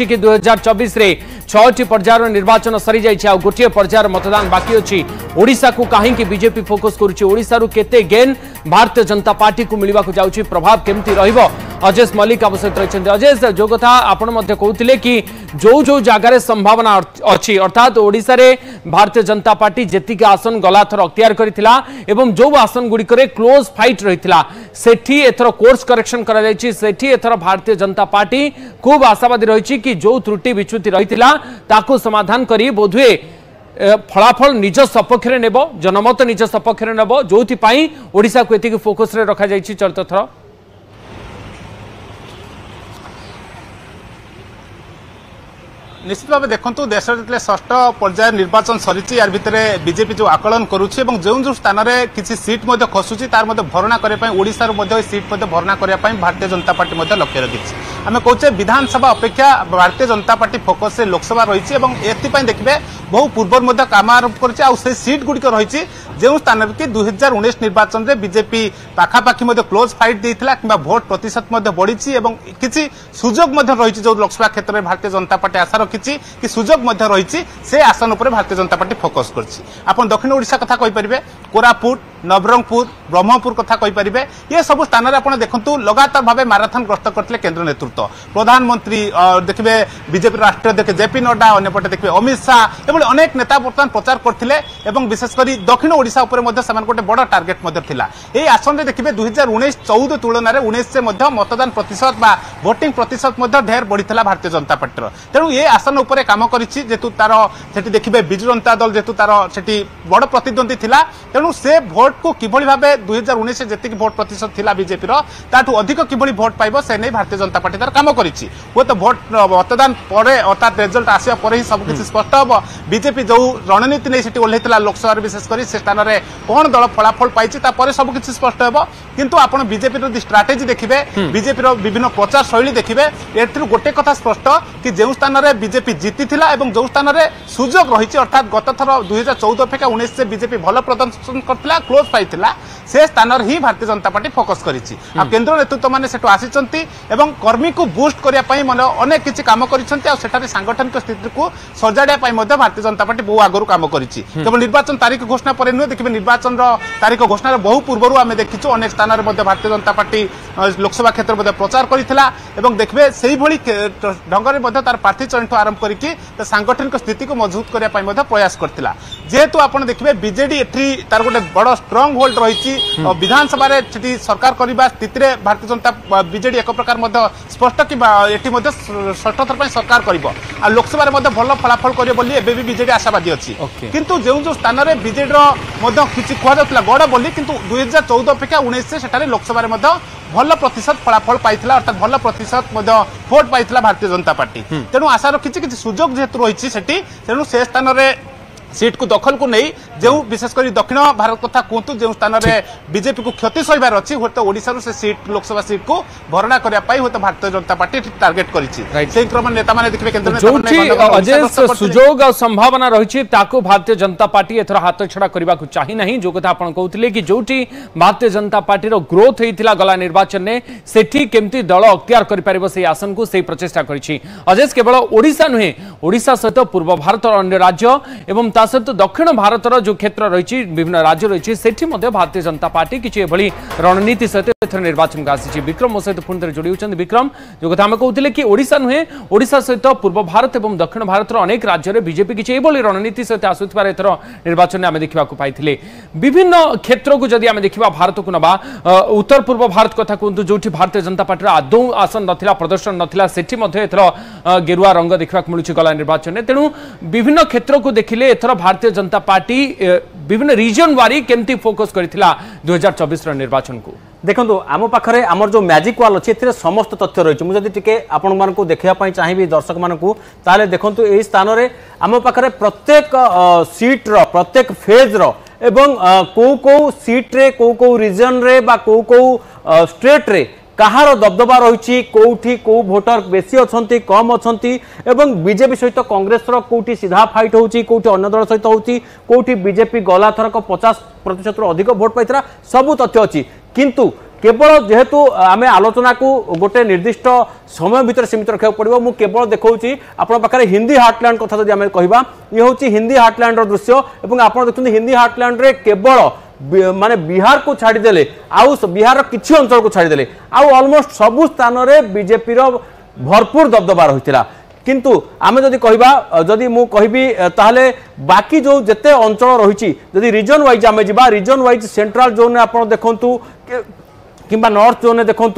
दुई हजार चबीस पर्यायर निर्वाचन सरी जाए गोटे पर्यायर मतदान बाकी अच्छी को कहीं बीजेपी फोकस करते गेन भारतीय जनता पार्टी को मिलवाक जाऊँगी प्रभाव केमती रहा ଅଜେଶ ମଲ୍ଲିକ ଆମ ରହିଛନ୍ତି ଅଜେଶ ଯେଉଁ କଥା ଆପଣ ମଧ୍ୟ କହୁଥିଲେ କି ଯେଉଁ ଯେଉଁ ଜାଗାରେ ସମ୍ଭାବନା ଅଛି ଅର୍ଥାତ୍ ଓଡ଼ିଶାରେ ଭାରତୀୟ ଜନତା ପାର୍ଟି ଯେତିକି ଆସନ ଗଲାଥର ଅକ୍ତିଆର କରିଥିଲା ଏବଂ ଯେଉଁ ଆସନ ଗୁଡ଼ିକରେ କ୍ଲୋଜ୍ ଫାଇଟ୍ ରହିଥିଲା ସେଠି ଏଥର କୋର୍ସ କରେକ୍ସନ୍ କରାଯାଇଛି ସେଠି ଏଥର ଭାରତୀୟ ଜନତା ପାର୍ଟି ଖୁବ୍ ଆଶାବାଦୀ ରହିଛି କି ଯେଉଁ ତ୍ରୁଟି ବିଚ୍ୟୁତି ରହିଥିଲା ତାକୁ ସମାଧାନ କରି ବୋଧହୁଏ ফলাফল নিজ সপক্ষে নেব জনমত নিজ সপক্ষে নেব যে ওড়শা এতিকি ফোকসে রখা যাই চলিত থর নিশ্চিত ভাবে দেখুন দেশের যেতে ষষ্ঠ পর্যায়ে নির্বাচন সরিছে ইয়ার ভিতরে বিজেপি যে আকলন করুছে এবং যে যে স্থানরে কিছু সিট মধ্যে খসুছে তার মধ্যে ভরণা করা ওড়শার মধ্যে সিট মধ্যে ভরণা করা ভারতীয় জনতা পার্টি মধ্যে লক্ষ্য রাখিছে আমি কৌছে বিধানসভা অপেক্ষা ভারতীয় জনতা পার্টি ফোকসে লোকসভা রয়েছে এবং এথিপাই দেখবে বহু পূর্বর মধ্যে কাম আরম্ভ করেছে আর সেই সিট গুড়িক রয়েছে যে স্থানরে কি দুই হাজার উনিশ নির্বাচনের বিজেপি পাখাপাখি মধ্যে ক্লোজ ফাইট দিয়েছিল কিংবা ভোট প্রতিশত মধ্যে বড়িছি এবং কিছু সুযোগ মধ্যে রয়েছে যে লোকসভা ক্ষেত্রে ভারতীয় জনতা পার্টি আশা রাখিছি কি সুযোগ মধ্যে রয়েছে সে আসন উপরে ভারতীয় জনতা পার্টি ফোকস করছে আপনার দক্ষিণ ওড়শা কথা কইপারে କୋରାପୁଟ ନବରଙ୍ଗପୁର ବ୍ରହ୍ମପୁର କଥା କହିପାରିବେ ଏସବୁ ସ୍ଥାନରେ ଆପଣ ଦେଖନ୍ତୁ ଲଗାତାର ଭାବେ ମାରାଥନ ଗ୍ରସ୍ତ କରିଥିଲେ କେନ୍ଦ୍ର ନେତୃତ୍ୱ ପ୍ରଧାନମନ୍ତ୍ରୀ ଦେଖିବେ ବିଜେପି ରାଷ୍ଟ୍ରୀୟ ଅଧ୍ୟକ୍ଷ ଜେପି ନଡ୍ଡା ଅନ୍ୟପଟେ ଦେଖିବେ ଅମିତ ଶାହା ଏଭଳି ଅନେକ ନେତା ବର୍ତ୍ତମାନ ପ୍ରଚାର କରିଥିଲେ ଏବଂ ବିଶେଷ କରି ଦକ୍ଷିଣ ଓଡ଼ିଶା ଉପରେ ମଧ୍ୟ ସେମାନେ ଗୋଟେ ବଡ଼ ଟାର୍ଗେଟ୍ ମଧ୍ୟ ଥିଲା ଏହି ଆସନରେ ଦେଖିବେ ଦୁଇ ହଜାର ଉଣେଇଶ ଚଉଦ ତୁଳନାରେ ଉଣେଇଶରେ ମଧ୍ୟ ମତଦାନ ପ୍ରତିଶତ ବା ଭୋଟିଂ ପ୍ରତିଶତ ମଧ୍ୟ ଢେର ବଢ଼ିଥିଲା ଭାରତୀୟ ଜନତା ପାର୍ଟିର ତେଣୁ ଏ ଆସନ ଉପରେ କାମ କରିଛି ଯେହେତୁ ତାର ସେଠି ଦେଖିବେ ବିଜୁ ଜନତା ଦଳ ଯେହେତୁ ତାର ସେଠି ବଡ଼ ପ୍ରତିଦ୍ୱନ୍ଦ୍ୱୀ ଥିଲା ତେଣୁ ତେଣୁ ସେ ଭୋଟ୍କୁ କିଭଳି ଭାବେ ଦୁଇ ହଜାର ଉଣେଇଶରେ ଯେତିକି ଭୋଟ୍ ପ୍ରତିଶତ ଥିଲା ବିଜେପିର ତାଠୁ ଅଧିକ କିଭଳି ଭୋଟ୍ ପାଇବ ସେ ନେଇ ଭାରତୀୟ ଜନତା ପାର୍ଟି ତାର କାମ କରିଛି ହୁଏତ ଭୋଟ୍ ମତଦାନ ପରେ ଅର୍ଥାତ୍ ରେଜଲ୍ଟ ଆସିବା ପରେ ହିଁ ସବୁକିଛି ସ୍ପଷ୍ଟ ହେବ ବିଜେପି ଯେଉଁ ରଣନୀତି ନେଇ ସେଠି ଓହ୍ଲାଇଥିଲା ଲୋକସଭାରେ ବିଶେଷ କରି ସେ ସ୍ଥାନରେ କ'ଣ ଦଳ ଫଳାଫଳ ପାଇଛି ତାପରେ ସବୁକିଛି ସ୍ପଷ୍ଟ ହେବ କିନ୍ତୁ ଆପଣ ବିଜେପିର ଯଦି ଷ୍ଟ୍ରାଟେଜି ଦେଖିବେ ବିଜେପିର ବିଭିନ୍ନ ପ୍ରଚାର ଶୈଳୀ ଦେଖିବେ ଏଥିରୁ ଗୋଟେ କଥା ସ୍ପଷ୍ଟ କି ଯେଉଁ ସ୍ଥାନରେ ବିଜେପି ଜିତିଥିଲା ଏବଂ ଯେଉଁ ସ୍ଥାନରେ ସୁଯୋଗ ରହିଛି ଅର୍ଥାତ୍ ଗତଥର ଦୁଇ ହଜାର ଚଉଦ ଅପେକ୍ଷା ଉଣେଇଶରେ ବିଜେପି ଭଲ ପ୍ରଦର୍ଶନ କରିଥିଲା କ୍ଲୋଜ୍ ପାଇଥିଲା ସେ ସ୍ଥାନରେ ହିଁ ଭାରତୀୟ ଜନତା ପାର୍ଟି ଫୋକସ୍ କରିଛି ଆଉ କେନ୍ଦ୍ର ନେତୃତ୍ୱ ମାନେ ସେଠୁ ଆସିଛନ୍ତି ଏବଂ କର୍ମୀକୁ ବୁଷ୍ଟ କରିବା ପାଇଁ ମଧ୍ୟ ଅନେକ କିଛି କାମ କରିଛନ୍ତି ଆଉ ସେଠାରେ ସାଙ୍ଗଠନିକ ସ୍ଥିତିକୁ ସଜାଡ଼ିବା ପାଇଁ ମଧ୍ୟ ଭାରତୀୟ ଜନତା ପାର୍ଟି ବହୁ ଆଗରୁ କାମ କରିଛି କେବଳ ନିର୍ବାଚନ ତାରିଖ ଘୋଷଣା ପରେ ନୁହେଁ ଦେଖିବେ ନିର୍ବାଚନର ତାରିଖ ଘୋଷଣାର ବହୁ ପୂର୍ବରୁ ଆମେ ଦେଖିଛୁ ଅନେକ ସ୍ଥାନରେ ମଧ୍ୟ ଭାରତୀୟ ଜନତା ପାର୍ଟି ଲୋକସଭା କ୍ଷେତ୍ରରେ ମଧ୍ୟ ପ୍ରଚାର କରିଥିଲା ଏବଂ ଦେଖିବେ ସେହିଭଳି ଢଙ୍ଗରେ ମଧ୍ୟ ତାର ପ୍ରାର୍ଥୀ ଚୟନଠୁ ଆରମ୍ଭ କରିକି ତା ସାଙ୍ଗଠନିକ ସ୍ଥିତିକୁ ମଜବୁତ କରିବା ପାଇଁ ମଧ୍ୟ ପ୍ରୟାସ କରିଥିଲା ଯେହେତୁ ଆପଣ ଦେଖିବେ ବିଜେଡି ଏଠି তার গোটে বড় স্ট্রং হোল্ড রয়েছে বিধানসভার সেটি সরকার করা স্থিতিরে ভারতীয় জনতা বিজেডি এক প্রকার স্পষ্ট কিংবা এটি ষষ্ঠ থর সরকার করব আর লোকসভার ভাল ফলাফল করবে বলে এবে বিজেডি আশাবাদী অছি কিন্তু যে স্থানের বিজেডির কিছু কুহযাওয়া গড় বলে কিন্তু দুই হাজার চৌদ অপেক্ষা উনিশে সেখানে লোকসভার ভাল প্রতিশত ফলাফল পাই অর্থাৎ ভাল প্রতিশত ভোট পাই ভারতীয় জনতা পার্টি তেমন আশা রাখি কিছু সুযোগ যেহেতু রয়েছে সেটি তেমন সে স্থানের सीट को दखल को नहीं जो विशेषकर दक्षिण भारत कथा कहतु जो स्थान में बीजेपी को क्षति सहबार अच्छी हूं तो ओडार से सीट लोकसभा सीट को भरणा करने तो भारतीय जनता पार्टी टार्गेट कर संभावना रही भारतीय जनता पार्टी एथर हाथ छड़ा करने को चाहे ना जो कथ कहते कि जो भारतीय जनता पार्टी ग्रोथ होता गला निर्वाचन में सेठी केमती दल अक्तिर कर आसन को से प्रचेषा करजेश ओडा नुहे ओडा सहित पूर्व भारत अन्य राज्य एवं सहित दक्षिण भारत जो क्षेत्र रही विभिन्न राज्य रही सेठी भारतीय जनता पार्टी किसी रणनीति सहित एथर निर्वाचन को आसी विक्रम मो सहित पुणे जोड़ी विक्रम जो कथा आम कहते कि ओडा नुहे ओडा सहित पूर्व भारत और दक्षिण भारत अनेक राज्य में बजेपी किसी रणनीति सहित आसुवर एथर निर्वाचन में आम देखा पाई विभिन्न क्षेत्र को जदि आम देखा भारत को ना उत्तर पूर्व भारत कथ कहु जो भारतीय जनता पार्टी आद आसन ना प्रदर्शन ना से गेरुआ रंग देखा मिलूँ गला निर्वाचन में तेणु विभिन्न क्षेत्र को देखिले एथर ভারতীয় জনতা পার্টি বিভিন্ন রিজন ওয়ারি কেমতি ফোকস করেছিল দুই হাজার চবিশর নির্বাচনকু দেখুন আমার পাখে আমার যে ম্যাজিক ওয়াল অছে এর সমস্ত তথ্য রয়েছে মু যদি টিকে আপনার দেখা চাহিবি দর্শক মানুষ তাহলে দেখুন এই স্থানরে আমার পাখে প্রত্যেক সিট্র প্রত্যেক ফেজ্র এবং কেউ কেউ সিট্রে কেউ কেউ রিজনরে বা কেউ কেউ স্টেট্রে কাহার দবদবা রয়েছে কোটি কেউ ভোটর বেশি অনেক কম অবং বিজেপি সহ কংগ্রেসর কোটি সিধা ফাইট হচ্ছে কোটি অন্য দল সহ হচ্ছে কোটি বিজেপি গলা থরক পচাশ প্রতিশত অধিক ভোট পাই সবু তথ্য অ কিন্তু কেবল যেহেতু আমি আলোচনাকু গোটে নির্দিষ্ট সময় ভিতরে সীমিত রাখা পড়ব মু কেবল দেখাচ্ছি আপনার পাখে হিন্দি হার্টল্যান্ড কথা যদি আমি কহবা ইয়ে হচ্ছে হিন্দি হার্টল্যান্ডর দৃশ্য এবং আপনার দেখুন হিন্দি হার্টল্যান্ডরে কেবল ମାନେ ବିହାରକୁ ଛାଡ଼ିଦେଲେ ଆଉ ବିହାରର କିଛି ଅଞ୍ଚଳକୁ ଛାଡ଼ିଦେଲେ ଆଉ ଅଲମୋଷ୍ଟ ସବୁ ସ୍ଥାନରେ ବିଜେପିର ଭରପୁର ଦବଦବା ରହିଥିଲା কিন্তু আমি যদি কহবা যদি মু কহবি তাহলে বাকি যে যেতে অঞ্চল রয়েছে যদি রিজন ওয়াইজ আমি যা রিজন ওয়াইজ সেন্ট্রাল জোন আপনার দেখুন কিংবা নর্থ জোন দেখুন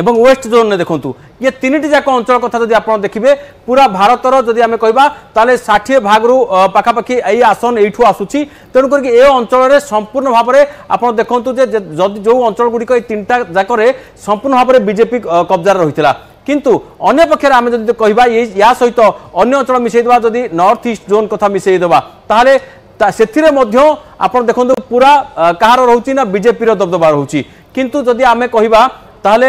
এবং ওয়েস্ট জোন্রে দেখুন ইয়ে তিনটি যাক অঞ্চল কথা যদি আপনার দেখবে পুরা ভারতর যদি আমি কহবা তাহলে ষাঠিয়ে রু পাখাপাখি এই আসন এইঠু আসুচি তেমন করি এ অঞ্চলের সম্পূর্ণ ভাবে আপনার দেখুন যে যদি যে অঞ্চলগুড়ি এই তিনটা যাকরে সম্পূর্ণ ভাবে বিজেপি কবজার রয়েছিল কিন্তু অন্য পক্ষে আমি যদি কহবা ইয়া সহ অন্য অঞ্চল মিশাই দেওয়া যদি নর্থ ইস্ট জোন কথা মিশাই দেওয়া তাহলে ସେଥିରେ ମଧ୍ୟ আপনার দেখুন পুরা কাহার রয়েছে না ବିଜେପିର ଦବଦବା রয়েছে কিন্তু যদি আমি କହିବା তাহলে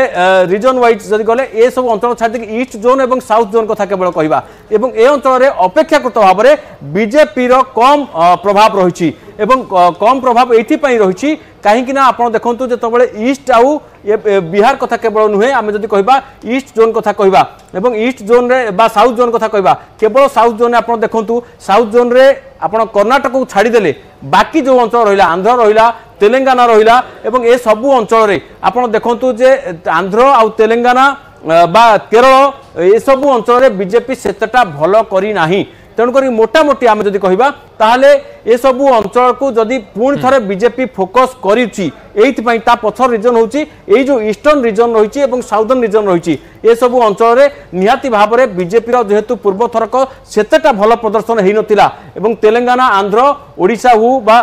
রিজন ওয়াইজ যদি গলে এসব অঞ্চল ছাড়ি ইষ্ট জোন এবং সাউথ জোন কথা কেবল কহা এবং এ অঞ্চলের অপেক্ষাকৃত ভাবে বিজেপির কম প্রভাব রয়েছে এবং কম প্রভাব এইপাই রয়েছে কাহিঁকি না আপনার দেখুন যেতবে ইষ্ট আউ বিহার কথা কেবল নুহে আমি যদি কহা ইষ্ট জোন কথা কহা এবং ইষ্ট জোন্রে বা সাউথ জোন কথা কহা কেবল সাউথ জোন আপনার দেখুন সাউথ জোন্রে আপনার কর্ণাটক ছাড়িদেলে বাকি যে অঞ্চল রহলা আন্ধ্র রহলা ତେଲେଙ୍ଗାନା ରହିଲା ଏବଂ ଏ ସବୁ ଅଞ୍ଚଳରେ ଆପଣ ଦେଖନ୍ତୁ ଯେ ଆନ୍ଧ୍ର ଆଉ ତେଲେଙ୍ଗାନା ବା କେରଳ ଏସବୁ ଅଞ୍ଚଳରେ ବିଜେପି ସେତେଟା ଭଲ କରିନାହିଁ ତେଣୁକରି ମୋଟାମୋଟି ଆମେ ଯଦି କହିବା ତାହେଲେ ଏସବୁ ଅଞ୍ଚଳକୁ ଯଦି ପୁଣି ଥରେ ବିଜେପି ଫୋକସ୍ କରିଛି ଏଇଥିପାଇଁ ତା ପଛର ରିଜନ୍ ହେଉଛି ଏଇ ଯେଉଁ ଇଷ୍ଟର୍ଣ୍ଣ ରିଜନ୍ ରହିଛି ଏବଂ ସାଉଦର୍ଣ୍ଣ ରିଜନ୍ ରହିଛି ଏସବୁ ଅଞ୍ଚଳରେ ନିହାତି ଭାବରେ ବିଜେପିର ଯେହେତୁ ପୂର୍ବଥରକ ସେତେଟା ଭଲ ପ୍ରଦର୍ଶନ ହୋଇନଥିଲା ଏବଂ ତେଲେଙ୍ଗାନା ଆନ୍ଧ୍ର ଓଡ଼ିଶା ହେଉ ବା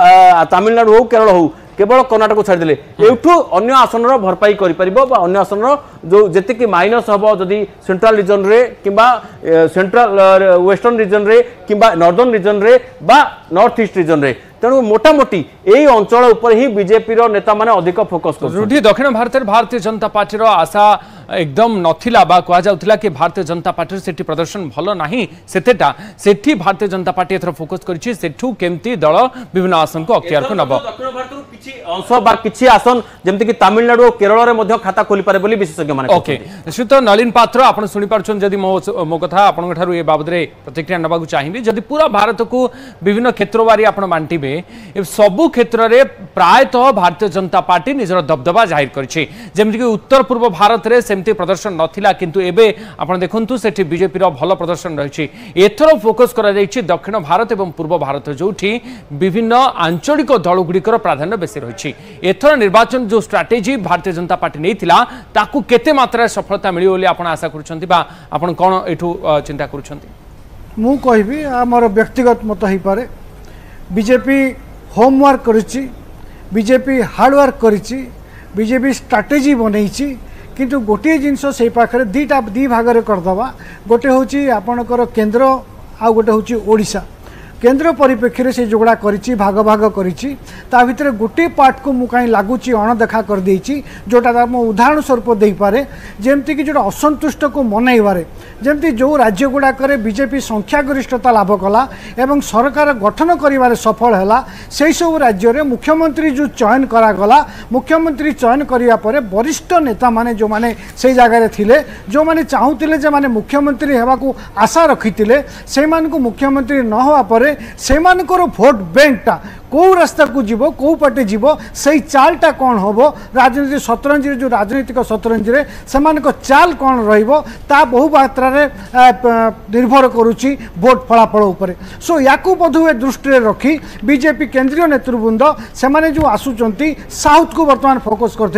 ତାମିଲନାଡ଼ୁ ହେଉ କେରଳ ହେଉ কেবল কর্ণাটক ছাড়িদেলে এঠু অন্য আসনর ভরপাই করে পাব বা অন্য আসনর যে যেত মাইনস হব যদি সেন্ট্রাল রিজনরে কিংবা সেন্ট্রাল ওয়েস্টর্ন রিজনরে কিংবা নর্দর্ন রিজনরে বা নর্থ ইস্ট রিজনরে তেমন মোটামুটি এই অঞ্চল উপরে হি বিজেপির নেতা মানে অধিক ফোকস করছেন দক্ষিণ ভারতের ভারতীয় জনতা পার্টির আশা একদম নথিলাবা কয়া যাওতলা কি ভাৰতীয় জনতা পাৰ্টিৰ সিটি প্ৰদৰ্শন ভাল নহয় সেতেটা সেঠি ভাৰতীয় জনতা পাৰ্টি এটৰ ফোকাস কৰিছে সেটু কেমতে দল বিভিন্ন আসনক অক্তियार কৰাব দক্ষিণ ভাৰতৰ কিছি অংশ বা কিছি আসন যেন কি তামিলনাডু আৰু केरলাৰ মধ্য খাতা খলি পাৰে বুলি বিশেষজ্ঞ মানে আছে সুতো নলিন পাত্র আপোন শুনি পাৰচোন যদি ম ম কথা আপোনক ঠাৰু এই બાબদৰে প্ৰতিক্ৰিয়া দিবক চाहिবি যদি पुरा ভাৰতক বিভিন্ন ক্ষেত্ৰৱাৰি আপোন মান্টিবে ই সবু ক্ষেত্ৰৰে প্ৰায়ত ভাৰতীয় জনতা পাৰ্টি নিজৰ দবদবা জाहिर কৰিছে যেন কি উত্তৰ পূৰ্ব ভাৰতৰে ସେମିତି ପ୍ରଦର୍ଶନ ନଥିଲା କିନ୍ତୁ ଏବେ ଆପଣ ଦେଖନ୍ତୁ ସେଠି ବିଜେପିର ଭଲ ପ୍ରଦର୍ଶନ ରହିଛି ଏଥର ଫୋକସ୍ କରାଯାଇଛି ଦକ୍ଷିଣ ଭାରତ ଏବଂ ପୂର୍ବ ଭାରତ ଯେଉଁଠି ବିଭିନ୍ନ ଆଞ୍ଚଳିକ ଦଳଗୁଡ଼ିକର ପ୍ରାଧାନ୍ୟ ବେଶୀ ରହିଛି ଏଥର ନିର୍ବାଚନ ଯେଉଁ ଷ୍ଟ୍ରାଟେଜି ଭାରତୀୟ ଜନତା ପାର୍ଟି ନେଇଥିଲା ତାକୁ କେତେ ମାତ୍ରାରେ ସଫଳତା ମିଳିବ ବୋଲି ଆପଣ ଆଶା କରୁଛନ୍ତି ବା ଆପଣ କ'ଣ ଏଠୁ ଚିନ୍ତା କରୁଛନ୍ତି ମୁଁ କହିବି ଆମର ବ୍ୟକ୍ତିଗତ ମତ ହେଇପାରେ ବିଜେପି ହୋମୱାର୍କ କରିଛି ବିଜେପି ହାର୍ଡ଼ୱାର୍କ କରିଛି ବିଜେପି ଷ୍ଟ୍ରାଟେଜି ବନେଇଛି କିନ୍ତୁ ଗୋଟିଏ ଜିନିଷ ସେଇ ପାଖରେ ଦୁଇଟା ଦୁଇ ଭାଗରେ କରିଦେବା ଗୋଟେ ହେଉଛି ଆପଣଙ୍କର କେନ୍ଦ୍ର ଆଉ ଗୋଟେ ହେଉଛି ଓଡ଼ିଶା କେନ୍ଦ୍ର ପରିପ୍ରେକ୍ଷୀରେ ସେ ଯୋଗୁଡ଼ା କରିଛି ଭାଗ ଭାଗ କରିଛି ତା ଭିତରେ ଗୋଟିଏ ପାର୍ଟକୁ ମୁଁ କାହିଁ ଲାଗୁଛି ଅଣଦେଖା କରିଦେଇଛି ଯେଉଁଟା ମୁଁ ଉଦାହରଣ ସ୍ୱରୂପ ଦେଇପାରେ ଯେମିତିକି ଯେଉଁଟା ଅସନ୍ତୁଷ୍ଟକୁ ମନେଇବାରେ ଯେମିତି ଯେଉଁ ରାଜ୍ୟଗୁଡ଼ାକରେ ବିଜେପି ସଂଖ୍ୟାଗରିଷ୍ଠତା ଲାଭ କଲା ଏବଂ ସରକାର ଗଠନ କରିବାରେ ସଫଳ ହେଲା ସେହିସବୁ ରାଜ୍ୟରେ ମୁଖ୍ୟମନ୍ତ୍ରୀ ଯେଉଁ ଚୟନ କରାଗଲା ମୁଖ୍ୟମନ୍ତ୍ରୀ ଚୟନ କରିବା ପରେ ବରିଷ୍ଠ ନେତାମାନେ ଯେଉଁମାନେ ସେହି ଜାଗାରେ ଥିଲେ ଯେଉଁମାନେ ଚାହୁଁଥିଲେ ଯେ ମାନେ ମୁଖ୍ୟମନ୍ତ୍ରୀ ହେବାକୁ ଆଶା ରଖିଥିଲେ ସେଇମାନଙ୍କୁ ମୁଖ୍ୟମନ୍ତ୍ରୀ ନ ହେବା ପରେ से भोट बैंकटा कौ रास्ता को जीव कौ पटे जीव से चालटा कौन हम राजनीति सतरंज जो राजनीतिक शतरंज से चाल कौन रहा बहुमत निर्भर करुच्ची भोट फलाफल सो या बोधुए दृष्टि रखी बीजेपी केन्द्रीय नेतृवृंद से जो आसुच्च साउथ को बर्तमान फोकस कर